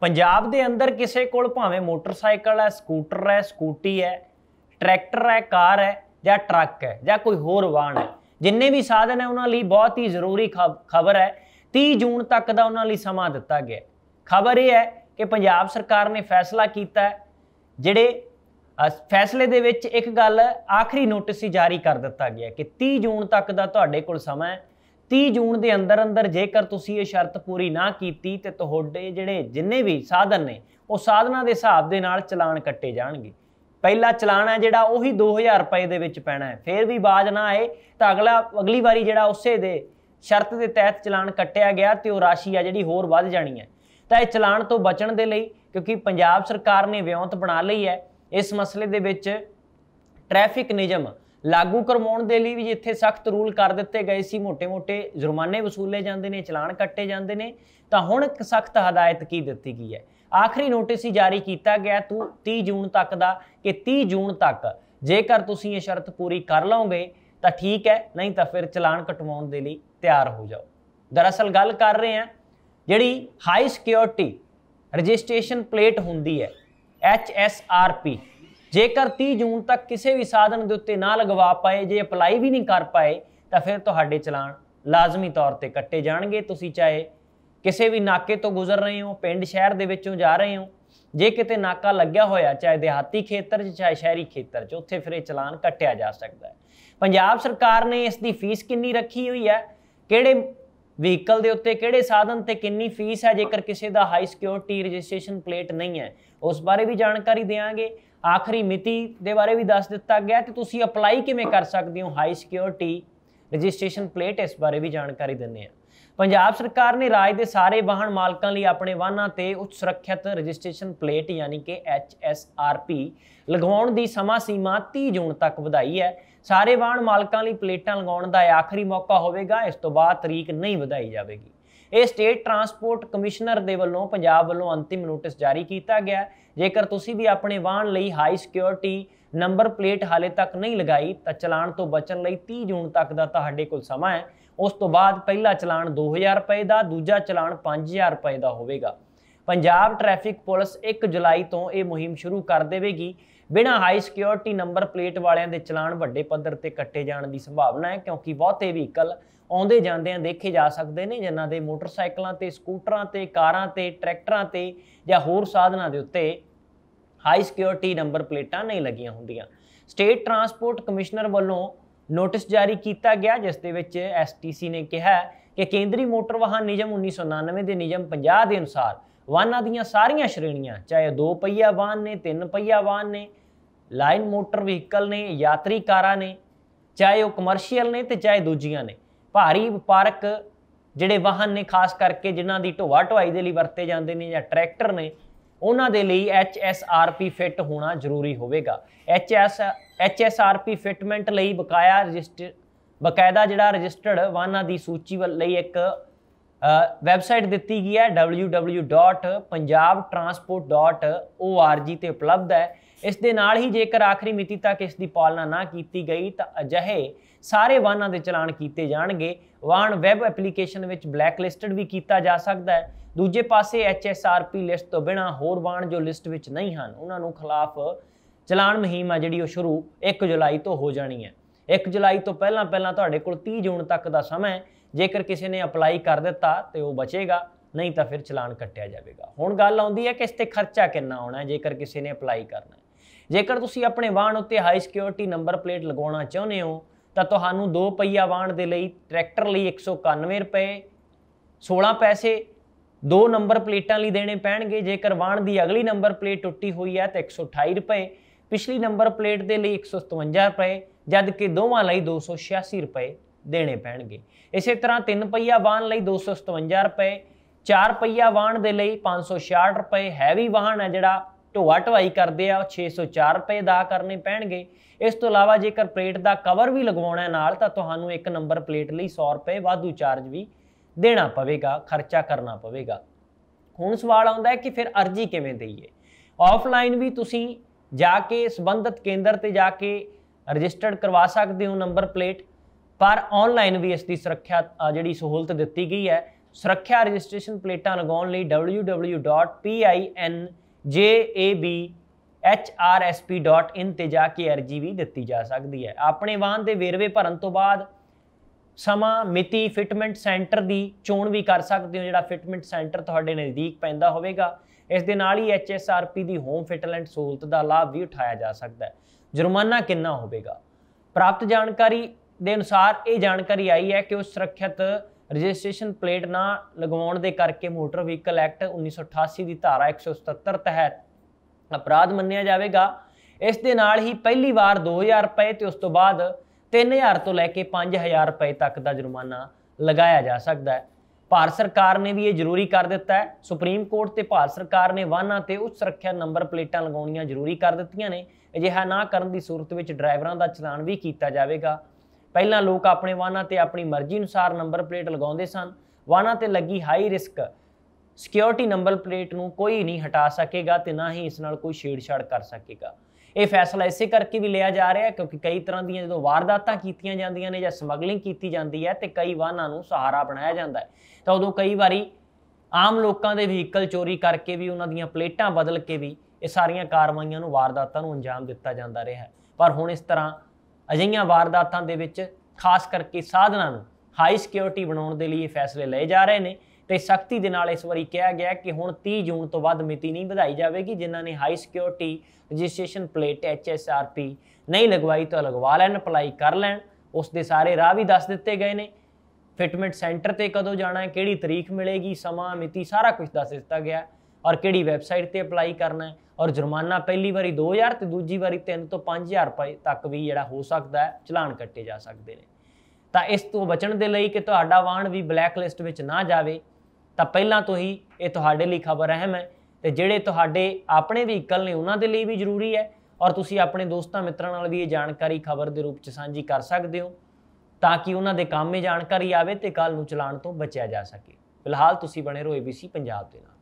ਪੰਜਾਬ ਦੇ ਅੰਦਰ ਕਿਸੇ ਕੋਲ ਭਾਵੇਂ ਮੋਟਰਸਾਈਕਲ ਹੈ ਸਕੂਟਰ ਹੈ ਸਕੂਟੀ ਹੈ ਟਰੈਕਟਰ ਹੈ ਕਾਰ ਹੈ ਜਾਂ ਟਰੱਕ ਹੈ ਜਾਂ ਕੋਈ ਹੋਰ ਵਾਹਨ ਹੈ ਜਿੰਨੇ ਵੀ ਸਾਧਨ ਹੈ ਉਹਨਾਂ ਲਈ ਬਹੁਤ ਹੀ ਜ਼ਰੂਰੀ ਖਬਰ ਹੈ 30 ਜੂਨ ਤੱਕ ਦਾ ਉਹਨਾਂ ਲਈ ਸਮਾਂ ਦਿੱਤਾ ਗਿਆ ਖਬਰ ਇਹ ਹੈ ਕਿ ਪੰਜਾਬ ਸਰਕਾਰ ਨੇ ਫੈਸਲਾ ਕੀਤਾ ਜਿਹੜੇ ਫੈਸਲੇ ਦੇ ਵਿੱਚ ਇੱਕ ਗੱਲ ਆਖਰੀ ਨੋਟਿਸ ਹੀ ਜਾਰੀ ਕਰ ਦਿੱਤਾ ਗਿਆ ਕਿ 30 ਜੂਨ ਤੱਕ ਦਾ ਤੁਹਾਡੇ ਕੋਲ ਸਮਾਂ ਹੈ 30 ਜੂਨ ਦੇ ਅੰਦਰ ਅੰਦਰ ਜੇਕਰ ਤੁਸੀਂ ਇਹ ਸ਼ਰਤ ਪੂਰੀ ਨਾ ਕੀਤੀ ਤੇ ਤੁਹਾਡੇ ਜਿਹੜੇ ਜਿੰਨੇ ਵੀ ਸਾਧਨ ਨੇ ਉਹ ਸਾਧਨਾਂ ਦੇ ਹਿਸਾਬ ਦੇ ਨਾਲ ਚਲਾਨ ਕੱਟੇ ਜਾਣਗੇ ਪਹਿਲਾ ਚਲਾਨ ਹੈ ਜਿਹੜਾ ਉਹੀ 2000 ਰੁਪਏ ਦੇ ਵਿੱਚ ਪੈਣਾ ਹੈ ਫੇਰ ਵੀ ਬਾਜ ਨਾ ਆਏ ਤਾਂ ਅਗਲਾ ਅਗਲੀ ਵਾਰੀ ਜਿਹੜਾ ਉਸੇ ਦੇ ਸ਼ਰਤ ਦੇ ਤਹਿਤ ਚਲਾਨ ਕੱਟਿਆ ਗਿਆ ਤੇ ਉਹ ਰਾਸ਼ੀ ਆ ਜਿਹੜੀ ਹੋਰ ਵੱਧ ਜਾਣੀ ਹੈ ਤਾਂ ਇਹ ਚਲਾਨ ਤੋਂ ਬਚਣ ਦੇ ਲਈ ਕਿਉਂਕਿ ਪੰਜਾਬ ਸਰਕਾਰ ਨੇ ਵਿਉਂਤ ਬਣਾ ਲਈ ਹੈ ਇਸ ਮਸਲੇ ਦੇ ਵਿੱਚ ਟ੍ਰੈਫਿਕ ਨਿਯਮ ਲਾਗੂ ਕਰਵਾਉਣ ਦੇ ਲਈ ਵੀ ਜਿੱਥੇ ਸਖਤ ਰੂਲ ਕਰ ਦਿੱਤੇ ਗਏ ਸੀ ਮੋٹے-ਮੋٹے ਜੁਰਮਾਨੇ ਵਸੂਲੇ ਜਾਂਦੇ ਨੇ ਚਲਾਨ ਕੱਟੇ ਜਾਂਦੇ ਨੇ ਤਾਂ ਹੁਣ ਇੱਕ ਸਖਤ ਹਦਾਇਤ ਕੀ ਦਿੱਤੀ ਗਈ ਹੈ ਆਖਰੀ ਨੋਟਿਸ ਹੀ ਜਾਰੀ ਕੀਤਾ ਗਿਆ ਤੂੰ 30 ਜੂਨ ਤੱਕ ਦਾ ਕਿ 30 ਜੂਨ ਤੱਕ ਜੇਕਰ ਤੁਸੀਂ ਇਹ ਸ਼ਰਤ ਪੂਰੀ ਕਰ ਲਓਗੇ ਤਾਂ ਠੀਕ ਹੈ ਨਹੀਂ ਤਾਂ ਫਿਰ ਚਲਾਨ ਕਟਵਾਉਣ ਦੇ ਲਈ ਤਿਆਰ ਹੋ ਜਾਓ ਦਰਅਸਲ ਗੱਲ ਕਰ ਰਹੇ ਹਾਂ ਜਿਹੜੀ ਹਾਈ ਸਿਕਿਉਰਿਟੀ ਰਜਿਸਟ੍ਰੇਸ਼ਨ ਪਲੇਟ ਹੁੰਦੀ ਹੈ HSRP ਜੇਕਰ 30 ਜੂਨ ਤੱਕ ਕਿਸੇ ਵੀ ਸਾਧਨ ਦੇ ਉੱਤੇ ਨਾ ਲਗਵਾ ਪਾਏ ਜੇ ਅਪਲਾਈ ਵੀ ਨਹੀਂ ਕਰ ਪਾਏ ਤਾਂ ਫਿਰ ਤੁਹਾਡੇ ਚਲਾਨ ਲਾਜ਼ਮੀ ਤੌਰ ਤੇ ਕੱਟੇ ਜਾਣਗੇ ਤੁਸੀਂ ਚਾਹੇ ਕਿਸੇ ਵੀ ਨਾਕੇ ਤੋਂ ਗੁਜ਼ਰ ਰਹੇ ਹੋ ਪਿੰਡ ਸ਼ਹਿਰ ਦੇ ਵਿੱਚੋਂ ਜਾ ਰਹੇ ਹੋ ਜੇ ਕਿਤੇ ਨਾਕਾ ਲੱਗਿਆ ਹੋਇਆ ਚਾਹੇ ਦਿਹਾਤੀ ਖੇਤਰ 'ਚ ਚਾਹੇ ਸ਼ਹਿਰੀ ਖੇਤਰ 'ਚ ਉੱਥੇ ਫਿਰ ਇਹ ਚਲਾਨ ਕੱਟਿਆ ਜਾ ਸਕਦਾ ਹੈ ਪੰਜਾਬ ਸਰਕਾਰ ਨੇ ਇਸ ਦੀ ਫੀਸ ਕਿੰਨੀ ਰੱਖੀ ਹੋਈ ਹੈ ਕਿਹੜੇ ਵਹੀਕਲ ਦੇ ਉੱਤੇ ਕਿਹੜੇ ਸਾਧਨ ਤੇ ਕਿੰਨੀ ਫੀਸ ਹੈ ਜੇਕਰ ਕਿਸੇ ਦਾ ਹਾਈ ਸਿਕਿਉਰਿਟੀ ਰਜਿਸਟ੍ਰੇਸ਼ਨ ਪਲੇਟ ਨਹੀਂ ਹੈ ਉਸ ਬਾਰੇ ਵੀ ਜਾਣਕਾਰੀ ਦੇਵਾਂਗੇ ਆਖਰੀ ਮਿਤੀ ਦੇ ਬਾਰੇ ਵੀ ਦੱਸ ਦਿੱਤਾ ਗਿਆ ਤੇ ਤੁਸੀਂ ਅਪਲਾਈ ਕਿਵੇਂ ਕਰ ਸਕਦੇ ਹੋ ਹਾਈ ਸਿਕਿਉਰਿਟੀ ਰਜਿਸਟ੍ਰੇਸ਼ਨ ਪਲੇਟ ਇਸ ਬਾਰੇ ਵੀ ਜਾਣਕਾਰੀ ਦਿੰਨੇ ਆ ਪੰਜਾਬ ਸਰਕਾਰ ਨੇ ਰਾਜ ਦੇ ਸਾਰੇ ਵਾਹਨ ਮਾਲਕਾਂ ਲਈ ਆਪਣੇ ਵਾਹਨਾਂ ਤੇ ਉੱਚ ਸੁਰੱਖਿਅਤ ਰਜਿਸਟ੍ਰੇਸ਼ਨ ਪਲੇਟ ਯਾਨੀ ਕਿ HSRP ਲਗਾਉਣ ਦੀ ਸਮਾਂ ਸੀਮਾ 30 ਜੂਨ ਤੱਕ ਵਧਾਈ ਹੈ ਸਾਰੇ ਵਾਹਨ ਮਾਲਕਾਂ ਲਈ ਪਲੇਟਾਂ ਲਗਾਉਣ ਦਾ ਆਖਰੀ ਮੌਕਾ ਹੋਵੇਗਾ ਇਸ ਤੋਂ ਬਾਅਦ ਤਰੀਕ ਨਹੀਂ ਵਧਾਈ ਜਾਵੇਗੀ ਇਹ ਸਟੇਟ ਟਰਾਂਸਪੋਰਟ ਕਮਿਸ਼ਨਰ ਦੇ ਵੱਲੋਂ ਪੰਜਾਬ ਵੱਲੋਂ ਅੰਤਿਮ ਨੋਟਿਸ ਜਾਰੀ ਕੀਤਾ ਗਿਆ ਜੇਕਰ ਤੁਸੀਂ ਵੀ ਆਪਣੇ ਵਾਹਨ ਲਈ ਹਾਈ ਸਿਕਿਉਰਿਟੀ ਨੰਬਰ ਪਲੇਟ ਹਾਲੇ ਤੱਕ ਨਹੀਂ ਲਗਾਈ ਤਾਂ ਚਲਾਨ ਤੋਂ ਬਚਣ ਲਈ 30 ਜੂਨ ਤੱਕ ਦਾ ਤੁਹਾਡੇ ਕੋਲ ਸਮਾਂ ਹੈ ਉਸ ਤੋਂ ਬਾਅਦ ਪਹਿਲਾ ਚਲਾਨ 2000 ਰੁਪਏ ਦਾ ਦੂਜਾ ਚਲਾਨ 5000 ਰੁਪਏ ਦਾ ਹੋਵੇਗਾ ਪੰਜਾਬ ਟ੍ਰੈਫਿਕ ਪੁਲਿਸ 1 ਜੁਲਾਈ ਤੋਂ ਇਹ ਮੁਹਿੰਮ ਸ਼ੁਰੂ ਕਰ ਦੇਵੇਗੀ ਬਿਨਾ ਹਾਈ ਸਿਕਿਉਰਿਟੀ ਨੰਬਰ ਪਲੇਟ ਵਾਲਿਆਂ ਦੇ ਚਲਾਨ ਵੱਡੇ ਪੱਧਰ ਤੇ ਕੱਟੇ ਜਾਣ ਦੀ ਸੰਭਾਵਨਾ ਹੈ ਕਿਉਂਕਿ ਬਹੁਤੇ ਵਹੀਕਲ ਆਉਂਦੇ ਜਾਂਦੇ ਆ ਦੇਖੇ ਜਾ ਸਕਦੇ ਨੇ ਜਿਨ੍ਹਾਂ ਦੇ ਮੋਟਰਸਾਈਕਲਾਂ ਤੇ ਸਕੂਟਰਾਂ ਤੇ ਕਾਰਾਂ ਤੇ ਟਰੈਕਟਰਾਂ ਤੇ ਜਾਂ ਹੋਰ ਸਾਧਨਾਂ ਦੇ ਉੱਤੇ ਹਾਈ ਸਿਕਿਉਰਿਟੀ ਨੰਬਰ ਪਲੇਟਾਂ ਨਹੀਂ ਲੱਗੀਆਂ ਹੁੰਦੀਆਂ ਸਟੇਟ ਟਰਾਂਸਪੋਰਟ ਕਮਿਸ਼ਨਰ ਵੱਲੋਂ ਨੋਟਿਸ ਜਾਰੀ ਕੀਤਾ ਗਿਆ ਜਿਸ ਦੇ ਵਿੱਚ ਐਸਟੀਸੀ ਨੇ ਕਿਹਾ ਕਿ ਕੇਂਦਰੀ ਮੋਟਰ ਵਾਹਨ ਨਿਯਮ 1999 ਦੇ ਨਿਯਮ 50 ਦੇ ਅਨੁਸਾਰ ਵਾਹਨਾਂ ਦੀਆਂ ਸਾਰੀਆਂ ਸ਼੍ਰੇਣੀਆਂ ਚਾਹੇ ਦੋ ਪਹੀਆ ਵਾਹਨ ਨੇ ਤਿੰਨ ਪਹੀਆ ਵਾਹਨ ਨੇ ਲਾਈਨ ਮੋਟਰ ਵਹੀਕਲ ਨੇ ਯਾਤਰੀ ਕਾਰਾਂ ਨੇ ਚਾਹੇ ਉਹ ਕਮਰਸ਼ੀਅਲ ਨੇ ਤੇ ਚਾਹੇ ਦੂਜੀਆਂ ਨੇ ਭਾਰੀ ਵਪਾਰਕ ਜਿਹੜੇ ਵਾਹਨ ਨੇ ਖਾਸ ਕਰਕੇ ਜਿਨ੍ਹਾਂ ਦੀ ਢੋਆ ਢੁਆਈ ਦੇ ਲਈ ਵਰਤੇ ਜਾਂਦੇ ਨੇ ਜਾਂ ਟਰੈਕਟਰ ਨੇ ਉਹਨਾਂ ਦੇ ਲਈ HSRP ਫਿੱਟ ਹੋਣਾ ਜ਼ਰੂਰੀ ਹੋਵੇਗਾ HS HSRP ਫਿਟਮੈਂਟ ਲਈ ਬਕਾਇਆ ਰਜਿਸਟਰ ਬਕਾਇਦਾ ਜਿਹੜਾ ਰਜਿਸਟਰਡ ਵਾਹਨਾਂ ਦੀ ਸੂਚੀ ਲਈ ਇੱਕ ਵੈਬਸਾਈਟ ਦਿੱਤੀ ਗਈ ਹੈ www.punjabtransport.org ਤੇ ਉਪਲਬਧ ਹੈ ਇਸ ਦੇ ਨਾਲ ਹੀ ਜੇਕਰ ਆਖਰੀ ਮਿਤੀ ਤੱਕ ਇਸ ਦੀ ਪਾਲਣਾ ਨਾ ਕੀਤੀ ਗਈ ਤਾਂ ਅਜਿਹੇ ਸਾਰੇ ਵਾਹਨਾਂ ਦੇ ਚਲਾਨ ਕੀਤੇ ਜਾਣਗੇ ਵਾਹਨ ਵੈਬ ਐਪਲੀਕੇਸ਼ਨ ਵਿੱਚ ਬਲੈਕ ਲਿਸਟਡ ਵੀ ਕੀਤਾ ਜਾ ਸਕਦਾ ਹੈ ਦੂਜੇ ਪਾਸੇ ਐਚਐਸਆਰਪੀ ਲਿਸਟ ਤੋਂ ਬਿਨਾ ਹੋਰ ਵਾਹਨ ਜੋ ਲਿਸਟ ਵਿੱਚ ਨਹੀਂ ਹਨ ਉਹਨਾਂ ਨੂੰ ਖਿਲਾਫ ਚਲਾਨ ਮੁਹਿੰਮ ਆ ਜਿਹੜੀ ਉਹ ਸ਼ੁਰੂ 1 ਜੁਲਾਈ ਤੋਂ ਹੋ ਜਾਣੀ ਹੈ 1 ਜੁਲਾਈ ਤੋਂ ਪਹਿਲਾਂ ਪਹਿਲਾਂ ਤੁਹਾਡੇ ਕੋਲ 30 ਜੂਨ ਤੱਕ ਦਾ ਸਮਾਂ ਹੈ ਜੇਕਰ ਕਿਸੇ ਨੇ ਅਪਲਾਈ ਕਰ ਦਿੱਤਾ ਤੇ ਉਹ ਬਚੇਗਾ ਨਹੀਂ ਤਾਂ ਫਿਰ ਚਲਾਨ ਕੱਟਿਆ ਜਾਵੇਗਾ ਹੁਣ ਗੱਲ ਆਉਂਦੀ ਹੈ ਕਿ ਇਸ ਤੇ ਖਰਚਾ ਕਿੰਨਾ ਆਉਣਾ ਹੈ ਜੇਕਰ ਕਿਸੇ ਨੇ ਅਪਲਾਈ ਕਰਨਾ ਹੈ ਜੇਕਰ ਤੁਸੀਂ ਆਪਣੇ ਵਾਹਨ ਉੱਤੇ ਹਾਈ ਸਿਕਿਉਰਿਟੀ ਨੰਬਰ ਪਲੇਟ ਲਗਾਉਣਾ ਚਾਹੁੰਦੇ ਹੋ ਤਾਂ ਤੁਹਾਨੂੰ ਦੋ ਪਹੀਆ ਵਾਹਨ ਦੇ ਲਈ ਟਰੈਕਟਰ ਲਈ 191 ਰੁਪਏ 16 ਪੈਸੇ ਦੋ ਨੰਬਰ ਪਲੇਟਾਂ ਲਈ ਦੇਣੇ ਪੈਣਗੇ ਜੇਕਰ ਵਾਹਨ ਦੀ ਅਗਲੀ ਨੰਬਰ ਪਲੇਟ ਟੁੱਟੀ ਹੋਈ ਹੈ ਤਾਂ 128 ਰੁਪਏ ਪਿਛਲੀ ਨੰਬਰ ਪਲੇਟ ਦੇ ਲਈ 157 ਰੁਪਏ ਜਦ ਕਿ ਦੋਵਾਂ ਲਈ 286 ਰੁਪਏ ਦੇਣੇ ਪੈਣਗੇ ਇਸੇ ਤਰ੍ਹਾਂ ਤਿੰਨ ਪਹੀਆ ਵਾਹਨ ਲਈ 257 ਰੁਪਏ ਚਾਰ ਪਹੀਆ ਵਾਹਨ ਦੇ ਲਈ 566 ਰੁਪਏ ਹੈਵੀ ਵਾਹਨ ਹੈ ਜਿਹੜਾ ਢੋਆ ਢਵਾਈ ਕਰਦੇ ਆ 604 ਰੁਪਏ ਦਾ ਕਰਨੇ ਪੈਣਗੇ ਇਸ ਤੋਂ ਇਲਾਵਾ ਜੇਕਰ ਪਲੇਟ ਦਾ ਕਵਰ ਵੀ ਲਗਵਾਉਣਾ ਹੈ ਨਾਲ ਤਾਂ ਤੁਹਾਨੂੰ ਇੱਕ ਨੰਬਰ ਪਲੇਟ ਲਈ 100 ਰੁਪਏ ਵਾਧੂ ਚਾਰਜ ਵੀ ਦੇਣਾ ਪਵੇਗਾ ਖਰਚਾ ਕਰਨਾ ਪਵੇਗਾ ਹੁਣ ਸਵਾਲ ਆਉਂਦਾ ਹੈ ਕਿ ਫਿਰ ਅਰਜੀ ਕਿਵੇਂ ਦਈਏ ਆਫਲਾਈਨ ਵੀ ਤੁਸੀਂ ਜਾ ਕੇ ਸੰਬੰਧਿਤ ਕੇਂਦਰ ਤੇ ਜਾ ਕੇ ਰਜਿਸਟਰਡ ਕਰਵਾ ਸਕਦੇ ਹੋ ਨੰਬਰ ਪਲੇਟ ਪਰ ਆਨਲਾਈਨ ਵੀ ਇਸ ਦੀ ਸੁਰੱਖਿਆ ਜਿਹੜੀ ਸਹੂਲਤ ਦਿੱਤੀ ਗਈ ਹੈ ਸੁਰੱਖਿਆ ਰਜਿਸਟ੍ਰੇਸ਼ਨ ਪਲੇਟਾਂ ਲਗਾਉਣ ਲਈ www.pinjabhrsp.in ਤੇ ਜਾ ਕੇ ਅਰਜੀ ਵੀ ਦਿੱਤੀ ਜਾ ਸਕਦੀ ਹੈ ਆਪਣੇ ਵਾਹਨ ਦੇ ਵੇਰਵੇ ਭਰਨ ਤੋਂ ਬਾਅਦ ਸਮਾਂ ਮਿਤੀ ਫਿਟਮੈਂਟ ਸੈਂਟਰ ਦੀ ਚੋਣ ਵੀ ਕਰ ਸਕਦੇ ਹੋ ਜਿਹੜਾ ਫਿਟਮੈਂਟ ਸੈਂਟਰ ਤੁਹਾਡੇ ਨਜ਼ਦੀਕ ਪੈਂਦਾ ਹੋਵੇਗਾ ਇਸ ਦੇ ਨਾਲ ਹੀ ਐਚਐਸਆਰਪੀ ਦੀ ਹੋਮ ਫਿਟਲੈਂਡ ਸਹੂਲਤ ਦਾ ਲਾਭ ਵੀ ਉਠਾਇਆ ਜਾ ਸਕਦਾ ਹੈ ਜੁਰਮਾਨਾ ਕਿੰਨਾ ਹੋਵੇਗਾ ਪ੍ਰਾਪਤ ਜਾਣਕਾਰੀ ਦੇ ਅਨੁਸਾਰ ਇਹ ਜਾਣਕਾਰੀ ਆਈ ਹੈ ਕਿ ਉਹ ਸੁਰੱਖਿਅਤ ਰਜਿਸਟ੍ਰੇਸ਼ਨ ਪਲੇਟ ਨਾ ਲਗਵਾਉਣ ਦੇ ਕਰਕੇ ਮੋਟਰ ਵਹੀਕਲ ਐਕਟ 1988 ਦੀ ਧਾਰਾ 177 ਤਹਿਤ ਅਪਰਾਧ ਮੰਨਿਆ ਜਾਵੇਗਾ ਇਸ ਦੇ ਨਾਲ ਹੀ ਪਹਿਲੀ ਵਾਰ 2000 ਰੁਪਏ ਤੇ ਉਸ ਤੋਂ ਬਾਅਦ 3000 ਤੋਂ ਲੈ ਕੇ 5000 ਰੁਪਏ ਤੱਕ ਦਾ ਜੁਰਮਾਨਾ ਲਗਾਇਆ ਜਾ ਸਕਦਾ ਹੈ ਭਾਰਤ ਸਰਕਾਰ ਨੇ ਵੀ ਇਹ ਜ਼ਰੂਰੀ ਕਰ ਦਿੱਤਾ ਹੈ ਸੁਪਰੀਮ ਕੋਰਟ ਤੇ ਭਾਰਤ ਸਰਕਾਰ ਨੇ ਵਾਹਨਾਂ ਤੇ ਉੱਚ ਸੁਰੱਖਿਆ ਨੰਬਰ ਪਲੇਟਾਂ ਲਗਾਉਣੀਆਂ ਜ਼ਰੂਰੀ ਕਰ ਦਿੱਤੀਆਂ ਨੇ ਅਜਿਹਾ ਨਾ ਕਰਨ ਦੀ ਸੂਰਤ ਵਿੱਚ ਡਰਾਈਵਰਾਂ ਦਾ ਚਲਾਨ ਵੀ ਕੀਤਾ ਜਾਵੇਗਾ ਪਹਿਲਾਂ ਲੋਕ ਆਪਣੇ ਵਾਹਨਾਂ ਤੇ ਆਪਣੀ ਮਰਜ਼ੀ ਅਨੁਸਾਰ ਨੰਬਰ ਪਲੇਟ ਲਗਾਉਂਦੇ ਸਨ ਵਾਹਨਾਂ ਤੇ ਲੱਗੀ high risk security number plate ਨੂੰ ਕੋਈ ਨਹੀਂ ਹਟਾ ਸਕੇਗਾ ਤੇ ਨਾ ਹੀ ਇਸ ਨਾਲ ਕੋਈ ਛੇੜਛਾੜ ਕਰ ਸਕੇਗਾ ਇਹ ਫੈਸਲਾ ਇਸੇ ਕਰਕੇ ਵੀ ਲਿਆ ਜਾ ਰਿਹਾ ਹੈ ਕਿਉਂਕਿ ਕਈ ਤਰ੍ਹਾਂ ਦੀਆਂ ਜਦੋਂ ਵਾਰਦਾਤਾਂ ਕੀਤੀਆਂ ਜਾਂਦੀਆਂ ਨੇ ਜਾਂ ਸਮਗਲਿੰਗ ਕੀਤੀ ਜਾਂਦੀ ਹੈ ਤੇ ਕਈ ਵਾਹਨਾਂ ਨੂੰ ਸਹਾਰਾ ਬਣਾਇਆ ਜਾਂਦਾ ਹੈ ਤਾਂ ਉਦੋਂ ਕਈ ਵਾਰੀ ਆਮ ਲੋਕਾਂ ਦੇ ਵਹੀਕਲ ਚੋਰੀ ਕਰਕੇ ਵੀ ਉਹਨਾਂ ਦੀਆਂ ਪਲੇਟਾਂ ਬਦਲ ਕੇ ਵੀ ਇਹ ਸਾਰੀਆਂ ਕਾਰਵਾਈਆਂ ਨੂੰ ਵਾਰਦਾਤਾਂ ਨੂੰ ਅੰਜਾਮ ਦਿੱਤਾ ਜਾਂਦਾ ਰਿਹਾ ਪਰ ਹੁਣ ਇਸ ਤਰ੍ਹਾਂ ਅਜਿਹੀਆਂ ਵਾਰਦਾਤਾਂ ਦੇ ਵਿੱਚ ਖਾਸ ਕਰਕੇ ਸਾਧਨਾਂ ਨੂੰ ਹਾਈ ਸਿਕਿਉਰਿਟੀ ਬਣਾਉਣ ਦੇ ਲਈ ਇਹ ਫੈਸਲੇ ਲਏ ਜਾ ਰਹੇ ਨੇ ਤੇ ਸਖਤੀ ਦੇ ਨਾਲ ਇਸ ਵਾਰੀ ਕਿਹਾ ਗਿਆ ਕਿ ਹੁਣ 30 ਜੂਨ ਤੋਂ ਬਾਅਦ ਮਿਤੀ ਨਹੀਂ ਵਧਾਈ ਜਾਵੇਗੀ ਜਿਨ੍ਹਾਂ ਨੇ high security registration plate HSRP ਨਹੀਂ ਲਗਵਾਈ ਤਾਂ ਲਗਵਾ ਲੈਣ ਅਪਲਾਈ ਕਰ ਲੈਣ ਉਸ ਦੇ ਸਾਰੇ ਰਾਹ ਵੀ ਦੱਸ ਦਿੱਤੇ ਗਏ ਨੇ ਫਿਟਮੈਂਟ ਸੈਂਟਰ ਤੇ ਕਦੋਂ ਜਾਣਾ ਹੈ ਕਿਹੜੀ ਤਾਰੀਖ ਮਿਲੇਗੀ ਸਮਾਂ ਮਿਤੀ ਸਾਰਾ ਕੁਝ ਦੱਸ ਦਿੱਤਾ ਗਿਆ ਔਰ ਕਿਹੜੀ ਵੈਬਸਾਈਟ ਤੇ ਅਪਲਾਈ ਕਰਨਾ ਔਰ ਜੁਰਮਾਨਾ ਪਹਿਲੀ ਵਾਰੀ 2000 ਤੇ ਦੂਜੀ ਵਾਰੀ 3 ਤੋਂ 5000 ਰੁਪਏ ਤੱਕ ਵੀ ਜਿਹੜਾ ਹੋ ਸਕਦਾ ਹੈ ਚਲਾਨ ਕੱਟੇ ਜਾ ਸਕਦੇ ਨੇ ਤਾਂ ਇਸ ਤੋਂ ਬਚਣ ਦੇ ਲਈ ਕਿ ਤੁਹਾਡਾ ਵਾਹਨ ਵੀ ਬਲੈਕ ਲਿਸਟ ਵਿੱਚ ਨਾ ਜਾਵੇ ਤਾਂ ਪਹਿਲਾਂ ਤੋਂ ਹੀ ਇਹ ਤੁਹਾਡੇ ਲਈ ਖਬਰ ਅਹਿਮ ਹੈ ਤੇ ਜਿਹੜੇ ਤੁਹਾਡੇ ਆਪਣੇ ਵਹੀਕਲ ਨੇ ਉਹਨਾਂ ਦੇ ਲਈ ਵੀ ਜ਼ਰੂਰੀ ਹੈ ਔਰ ਤੁਸੀਂ ਆਪਣੇ ਦੋਸਤਾਂ ਮਿੱਤਰਾਂ ਨਾਲ ਵੀ ਇਹ ਜਾਣਕਾਰੀ ਖਬਰ ਦੇ ਰੂਪ ਚ ਸਾਂਝੀ ਕਰ ਸਕਦੇ ਹੋ ਤਾਂ ਕਿ ਉਹਨਾਂ ਦੇ ਕੰਮ 'ਚ ਜਾਣਕਾਰੀ ਆਵੇ ਤੇ ਕੱਲ ਨੂੰ ਚਲਾਣ ਤੋਂ ਬਚਿਆ ਜਾ ਸਕੇ ਫਿਲਹਾਲ ਤੁਸੀਂ ਬਣੇ ਰਹੋ ABC ਪੰਜਾਬ ਦੇ ਨਾਲ